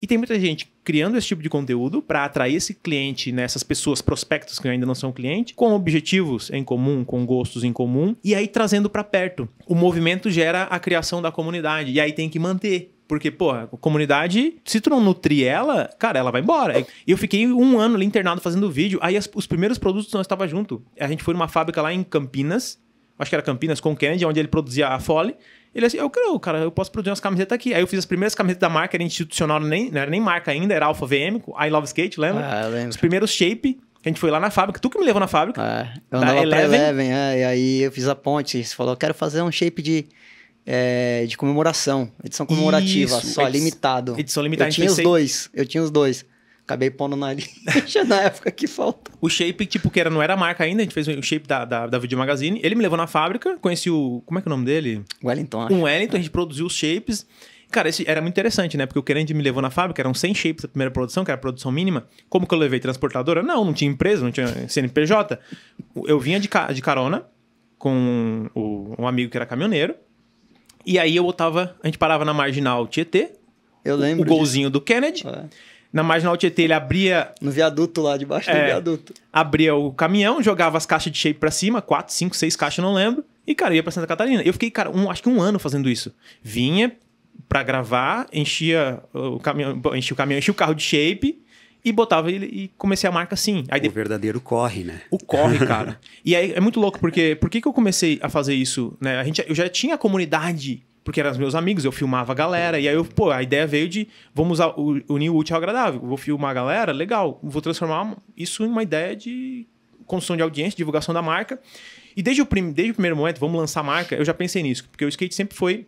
E tem muita gente criando esse tipo de conteúdo para atrair esse cliente, né, pessoas, prospectos que ainda não são cliente, com objetivos em comum, com gostos em comum, e aí trazendo para perto. O movimento gera a criação da comunidade, e aí tem que manter. Porque, pô, a comunidade, se tu não nutrir ela, cara, ela vai embora. E eu fiquei um ano ali internado fazendo vídeo. Aí as, os primeiros produtos nós estávamos junto. A gente foi numa fábrica lá em Campinas, acho que era Campinas com o Kennedy, onde ele produzia a Fole. Ele assim, eu quero, cara, eu posso produzir umas camisetas aqui. Aí eu fiz as primeiras camisetas da marca, era institucional, nem, não era nem marca ainda, era Alpha VM, I Love Skate, lembra? Ah, lembro. Os primeiros shape. A gente foi lá na fábrica, tu que me levou na fábrica. É, eu andava Eleven. pra Eleven, é, e aí eu fiz a ponte. Você falou, eu quero fazer um shape de, é, de comemoração, edição comemorativa, Isso, só, limitado. Edição limitada. Eu tinha os dois, eu tinha os dois. Acabei pondo na lixa na época que falta. O shape, tipo, que era, não era marca ainda, a gente fez o shape da, da, da Video Magazine. Ele me levou na fábrica, conheci o. Como é que é o nome dele? Wellington. Acho. O Wellington, a gente produziu os shapes. Cara, esse era muito interessante, né? Porque o querendo me levou na fábrica, eram 100 shapes a primeira produção, que era a produção mínima. Como que eu levei? Transportadora? Não, não tinha empresa, não tinha CNPJ. Eu vinha de, ca de carona com o, um amigo que era caminhoneiro. E aí eu botava, a gente parava na marginal Tietê. Eu lembro. O golzinho disso. do Kennedy. É na Marginal Tietê, ele abria. No viaduto lá, debaixo é, do viaduto. Abria o caminhão, jogava as caixas de shape pra cima, quatro, cinco, seis caixas, não lembro. E, cara, ia pra Santa Catarina. Eu fiquei, cara, um, acho que um ano fazendo isso. Vinha pra gravar, enchia o caminhão, enchia o caminhão, enchia o carro de shape e botava ele e comecei a marca assim. Aí o de... verdadeiro corre, né? O corre, cara. e aí é muito louco, porque por que, que eu comecei a fazer isso? Né? A gente, eu já tinha a comunidade porque eram os meus amigos, eu filmava a galera. E aí eu, pô, a ideia veio de vamos unir o útil ao agradável. Vou filmar a galera, legal. Vou transformar isso em uma ideia de construção de audiência, divulgação da marca. E desde o, desde o primeiro momento, vamos lançar a marca, eu já pensei nisso, porque o skate sempre foi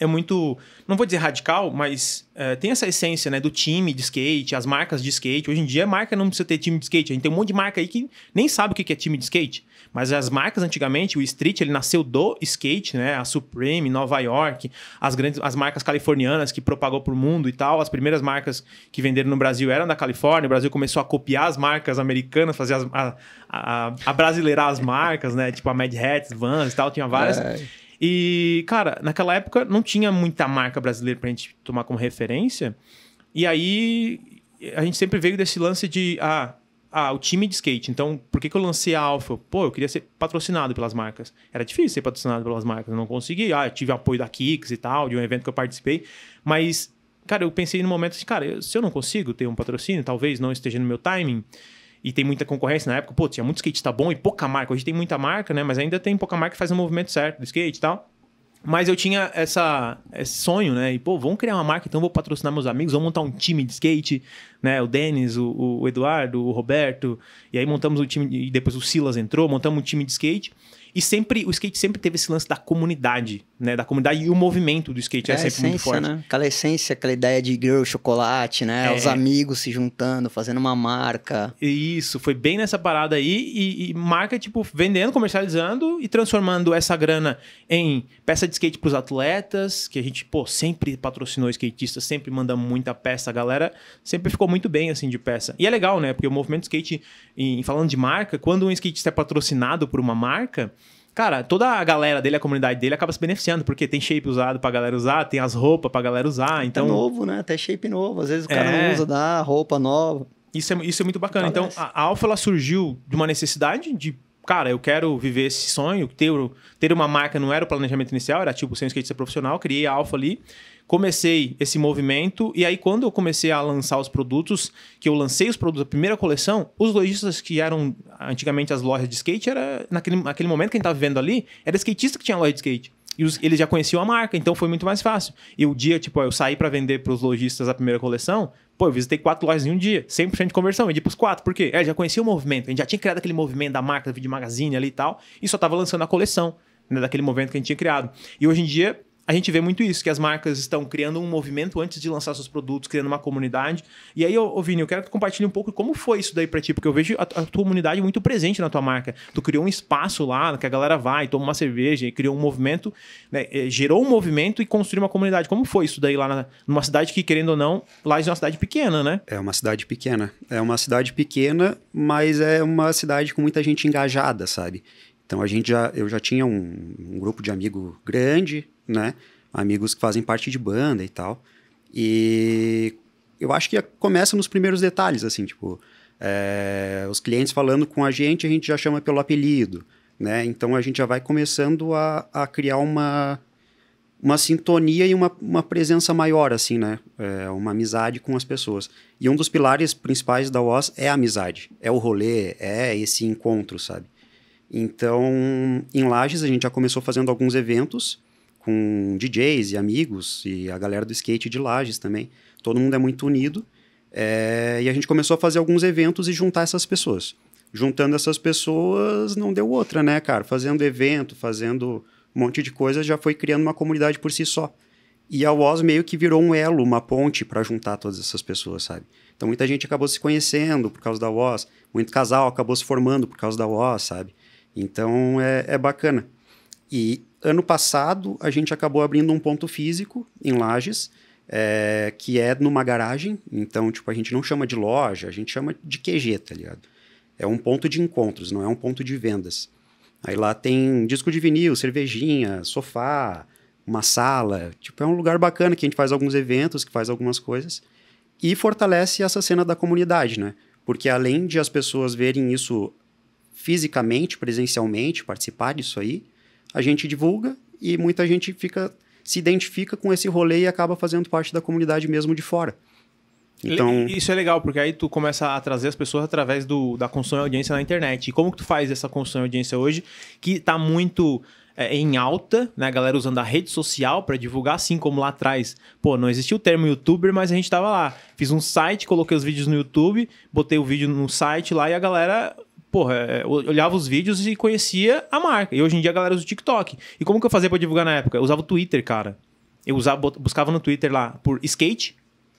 é muito, não vou dizer radical, mas é, tem essa essência né, do time de skate, as marcas de skate. Hoje em dia, a marca não precisa ter time de skate. A gente tem um monte de marca aí que nem sabe o que é time de skate. Mas as marcas, antigamente, o street, ele nasceu do skate, né? A Supreme, Nova York, as grandes as marcas californianas que propagou para o mundo e tal. As primeiras marcas que venderam no Brasil eram da Califórnia. O Brasil começou a copiar as marcas americanas, fazer as, a, a, a brasileirar as marcas, né? Tipo a Mad Hats, Vans e tal. Tinha várias... É. E, cara, naquela época não tinha muita marca brasileira pra gente tomar como referência. E aí a gente sempre veio desse lance de, ah, ah o time de skate. Então, por que, que eu lancei a Alpha Pô, eu queria ser patrocinado pelas marcas. Era difícil ser patrocinado pelas marcas, eu não consegui. Ah, eu tive apoio da Kicks e tal, de um evento que eu participei. Mas, cara, eu pensei no momento assim, cara, se eu não consigo ter um patrocínio, talvez não esteja no meu timing e tem muita concorrência na época. Pô, tinha muito skate tá bom e pouca marca. Hoje tem muita marca, né? Mas ainda tem pouca marca que faz o movimento certo do skate e tal. Mas eu tinha essa, esse sonho, né? E, pô, vamos criar uma marca, então vou patrocinar meus amigos, vamos montar um time de skate, né? O Denis, o, o Eduardo, o Roberto. E aí montamos o time, e depois o Silas entrou, montamos um time de skate. E sempre, o skate sempre teve esse lance da comunidade, né? Da comunidade e o movimento do skate é, é sempre essência, muito forte. Né? Aquela essência, aquela ideia de girl chocolate, né? É. Os amigos se juntando, fazendo uma marca. Isso, foi bem nessa parada aí. E, e marca, tipo, vendendo, comercializando e transformando essa grana em peça de skate pros atletas, que a gente, pô, sempre patrocinou skatistas, sempre manda muita peça. A galera sempre ficou muito bem, assim, de peça. E é legal, né? Porque o movimento skate, em, falando de marca, quando um skatista é patrocinado por uma marca, cara, toda a galera dele, a comunidade dele acaba se beneficiando, porque tem shape usado pra galera usar, tem as roupas pra galera usar, então... É novo, né? Até shape novo, às vezes o cara é... não usa, dá roupa nova. Isso é, isso é muito bacana. Então, a Alpha ela surgiu de uma necessidade de cara, eu quero viver esse sonho, ter, ter uma marca não era o planejamento inicial, era tipo ser um skatista profissional, criei a Alfa ali, comecei esse movimento e aí quando eu comecei a lançar os produtos, que eu lancei os produtos da primeira coleção, os lojistas que eram antigamente as lojas de skate, era naquele, naquele momento que a gente estava vivendo ali, era skatista que tinha loja de skate. E os, eles já conheciam a marca, então foi muito mais fácil. E o dia, tipo, eu saí para vender para os lojistas a primeira coleção, pô, eu visitei quatro lojas em um dia, 100% de conversão, vendi pros quatro. Por quê? É, já conhecia o movimento, a gente já tinha criado aquele movimento da marca, da Video Magazine ali e tal, e só tava lançando a coleção. Né, daquele movimento que a gente tinha criado. E hoje em dia, a gente vê muito isso, que as marcas estão criando um movimento antes de lançar seus produtos, criando uma comunidade. E aí, ô, Vini, eu quero que tu compartilhe um pouco como foi isso daí pra ti, porque eu vejo a, a tua comunidade muito presente na tua marca. Tu criou um espaço lá que a galera vai, toma uma cerveja, criou um movimento, né, eh, gerou um movimento e construiu uma comunidade. Como foi isso daí lá na, numa cidade que, querendo ou não, lá é uma cidade pequena, né? É uma cidade pequena. É uma cidade pequena, mas é uma cidade com muita gente engajada, sabe? Então a gente já, eu já tinha um, um grupo de amigo grande, né? Amigos que fazem parte de banda e tal. E eu acho que começa nos primeiros detalhes, assim, tipo, é, os clientes falando com a gente, a gente já chama pelo apelido, né? Então a gente já vai começando a, a criar uma, uma sintonia e uma, uma presença maior, assim, né? É, uma amizade com as pessoas. E um dos pilares principais da OAS é a amizade, é o rolê, é esse encontro, sabe? Então, em Lages a gente já começou fazendo alguns eventos, com DJs e amigos e a galera do skate de Lages também. Todo mundo é muito unido. É, e a gente começou a fazer alguns eventos e juntar essas pessoas. Juntando essas pessoas, não deu outra, né, cara? Fazendo evento, fazendo um monte de coisa, já foi criando uma comunidade por si só. E a Woz meio que virou um elo, uma ponte para juntar todas essas pessoas, sabe? Então muita gente acabou se conhecendo por causa da Woz, muito casal acabou se formando por causa da Woz, sabe? Então é, é bacana. E ano passado, a gente acabou abrindo um ponto físico em Lages, é, que é numa garagem. Então, tipo, a gente não chama de loja, a gente chama de QG, tá ligado? É um ponto de encontros, não é um ponto de vendas. Aí lá tem disco de vinil, cervejinha, sofá, uma sala. Tipo, é um lugar bacana que a gente faz alguns eventos, que faz algumas coisas. E fortalece essa cena da comunidade, né? Porque além de as pessoas verem isso fisicamente, presencialmente, participar disso aí, a gente divulga e muita gente fica se identifica com esse rolê e acaba fazendo parte da comunidade mesmo de fora. Então... Isso é legal, porque aí tu começa a trazer as pessoas através do, da construção de audiência na internet. E como que tu faz essa construção de audiência hoje, que está muito é, em alta, né? A galera usando a rede social para divulgar, assim como lá atrás. Pô, não existia o termo youtuber, mas a gente tava lá. Fiz um site, coloquei os vídeos no YouTube, botei o vídeo no site lá e a galera porra, é, olhava os vídeos e conhecia a marca. E hoje em dia a galera usa o TikTok. E como que eu fazia pra divulgar na época? Eu usava o Twitter, cara. Eu usava, buscava no Twitter lá por skate.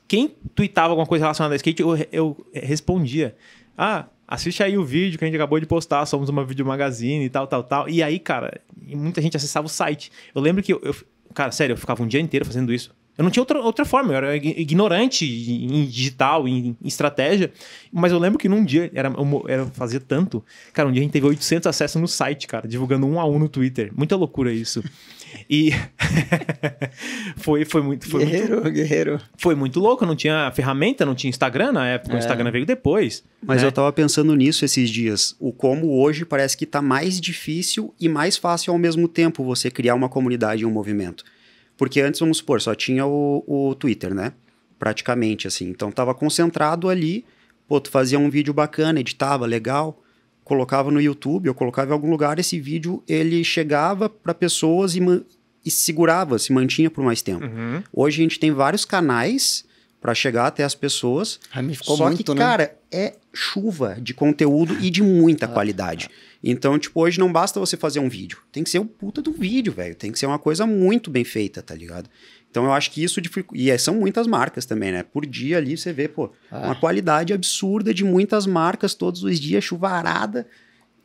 Quem tweetava alguma coisa relacionada a skate, eu, eu respondia. Ah, assiste aí o vídeo que a gente acabou de postar, somos uma video magazine e tal, tal, tal. E aí, cara, muita gente acessava o site. Eu lembro que eu, eu cara, sério, eu ficava um dia inteiro fazendo isso. Eu não tinha outra, outra forma, eu era ignorante em digital, em, em estratégia. Mas eu lembro que num dia, era, era, fazia tanto. Cara, um dia a gente teve 800 acessos no site, cara, divulgando um a um no Twitter. Muita loucura isso. E foi, foi, muito, foi guerreiro, muito. Guerreiro, Foi muito louco, não tinha ferramenta, não tinha Instagram na época, é. o Instagram veio depois. Mas né? eu tava pensando nisso esses dias. O como hoje parece que tá mais difícil e mais fácil ao mesmo tempo você criar uma comunidade e um movimento. Porque antes, vamos supor, só tinha o, o Twitter, né? Praticamente, assim. Então tava concentrado ali, pô, tu fazia um vídeo bacana, editava, legal, colocava no YouTube, eu colocava em algum lugar, esse vídeo ele chegava para pessoas e, e segurava, se mantinha por mais tempo. Uhum. Hoje a gente tem vários canais para chegar até as pessoas. Ramificou Só muito, que, né? cara, é chuva de conteúdo e de muita ah, qualidade. Tá. Então, tipo, hoje não basta você fazer um vídeo. Tem que ser o puta do vídeo, velho. Tem que ser uma coisa muito bem feita, tá ligado? Então, eu acho que isso dificulta. E é, são muitas marcas também, né? Por dia ali você vê, pô, uma ah. qualidade absurda de muitas marcas todos os dias, chuvarada.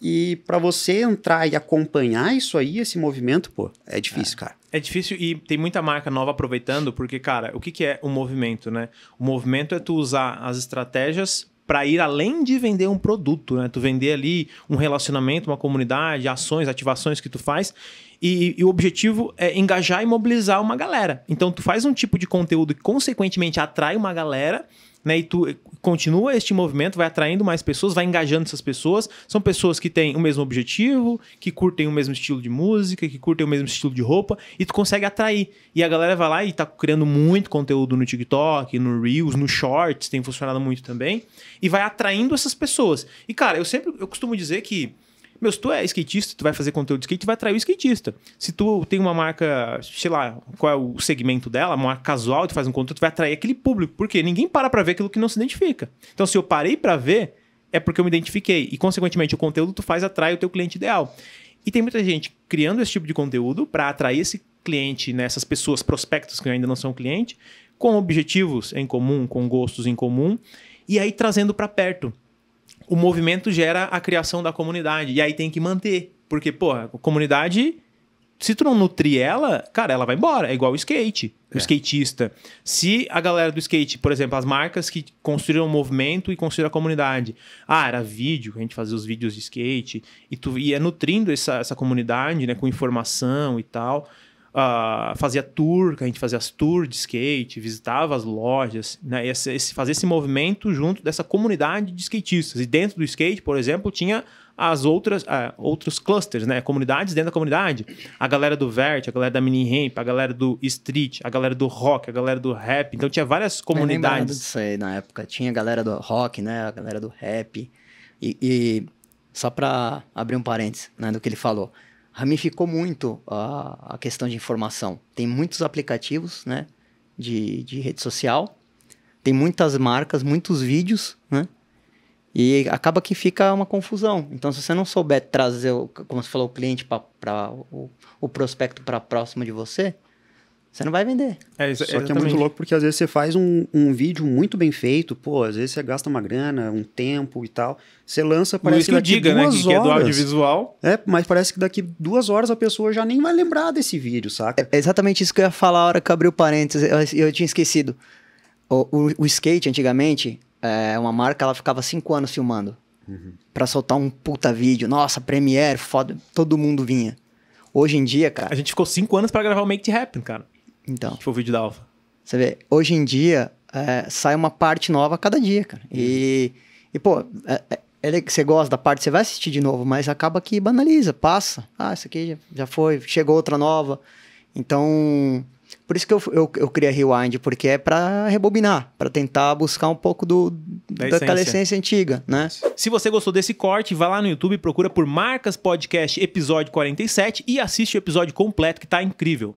E para você entrar e acompanhar isso aí, esse movimento, pô, é difícil, é. cara. É difícil e tem muita marca nova aproveitando, porque, cara, o que, que é um movimento, né? O movimento é tu usar as estratégias para ir além de vender um produto, né? Tu vender ali um relacionamento, uma comunidade, ações, ativações que tu faz. E, e, o objetivo é engajar e mobilizar uma galera. Então tu faz um tipo de conteúdo que consequentemente atrai uma galera né? E tu eh, continua este movimento, vai atraindo mais pessoas, vai engajando essas pessoas. São pessoas que têm o mesmo objetivo, que curtem o mesmo estilo de música, que curtem o mesmo estilo de roupa, e tu consegue atrair. E a galera vai lá e tá criando muito conteúdo no TikTok, no Reels, no Shorts, tem funcionado muito também, e vai atraindo essas pessoas. E cara, eu sempre eu costumo dizer que meu, se tu é skatista, tu vai fazer conteúdo de skate, tu vai atrair o skatista. Se tu tem uma marca, sei lá, qual é o segmento dela, uma marca casual, tu faz um conteúdo, tu vai atrair aquele público. Por quê? Ninguém para pra ver aquilo que não se identifica. Então, se eu parei para ver, é porque eu me identifiquei. E, consequentemente, o conteúdo que tu faz atrai o teu cliente ideal. E tem muita gente criando esse tipo de conteúdo para atrair esse cliente, né, essas pessoas, prospectos que ainda não são cliente, com objetivos em comum, com gostos em comum, e aí trazendo para perto o movimento gera a criação da comunidade. E aí tem que manter. Porque, pô, a comunidade, se tu não nutrir ela, cara, ela vai embora. É igual o skate, é. o skatista. Se a galera do skate, por exemplo, as marcas que construíram o movimento e construíram a comunidade. Ah, era vídeo, a gente fazia os vídeos de skate. E tu ia nutrindo essa, essa comunidade, né, com informação e tal uh, fazia tour, que a gente fazia as tours de skate, visitava as lojas, né? Esse, esse, fazer esse movimento junto dessa comunidade de skatistas. E dentro do skate, por exemplo, tinha as outras uh, outros clusters, né? Comunidades dentro da comunidade. A galera do Vert, a galera da Mini Ramp, a galera do Street, a galera do Rock, a galera do Rap. Então tinha várias comunidades. Eu disso aí na época. Tinha a galera do Rock, né? A galera do Rap. E, e só para abrir um parênteses, né? Do que ele falou ramificou muito a, a questão de informação. Tem muitos aplicativos, né? De, de rede social. Tem muitas marcas, muitos vídeos, né? E acaba que fica uma confusão. Então, se você não souber trazer, como você falou, o cliente para o, o prospecto para próximo de você, você não vai vender. É, Só que é muito louco porque às vezes você faz um, um vídeo muito bem feito, pô, às vezes você gasta uma grana, um tempo e tal. Você lança, é parece que, que daqui diga, né, duas né? horas. Que é do audiovisual. É, mas parece que daqui duas horas a pessoa já nem vai lembrar desse vídeo, saca? É exatamente isso que eu ia falar a hora que abriu parênteses. Eu, eu tinha esquecido. O, o, o, skate, antigamente, é, uma marca, ela ficava cinco anos filmando. Uhum. Pra soltar um puta vídeo. Nossa, Premiere, foda. Todo mundo vinha. Hoje em dia, cara. A gente ficou cinco anos para gravar o Make It Happen, cara. Então. Que foi o tipo, vídeo da Alfa. Você vê, hoje em dia é, sai uma parte nova a cada dia, cara. E, e pô, é, é, é você gosta da parte, você vai assistir de novo, mas acaba que banaliza, passa. Ah, isso aqui já, já foi, chegou outra nova. Então, por isso que eu, eu, eu criei a Rewind, porque é para rebobinar, para tentar buscar um pouco do, da, da essência. essência. antiga, né? Se você gostou desse corte, vai lá no YouTube, procura por Marcas Podcast Episódio 47 e assiste o episódio completo que tá incrível.